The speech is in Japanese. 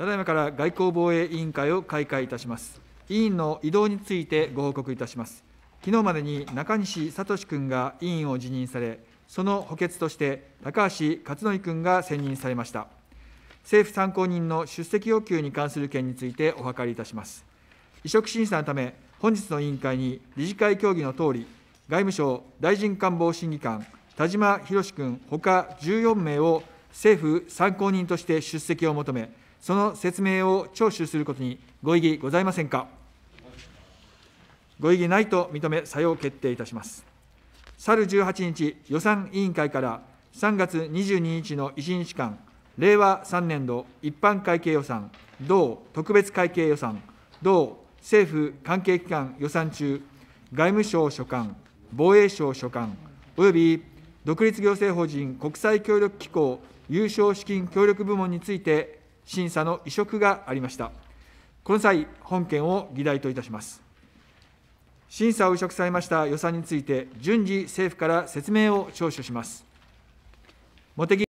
ただいまから外交防衛委員会を開会いたします。委員の移動についてご報告いたします。昨日までに中西聡君が委員を辞任され、その補欠として高橋克典君が選任されました。政府参考人の出席要求に関する件についてお諮りいたします。移植審査のため、本日の委員会に理事会協議のとおり、外務省大臣官房審議官、田島博君ほか14名を政府参考人として出席を求め、その説明を聴取することにご異議ございませんか。ご異議ないと認め、作用決定いたします。去る18日、予算委員会から3月22日の1日間、令和3年度一般会計予算、同特別会計予算、同政府関係機関予算中、外務省所管、防衛省所管、および独立行政法人国際協力機構有償資金協力部門について審査の移植がありました。この際、本件を議題といたします。審査を移植されました予算について、順次、政府から説明を聴取します。茂木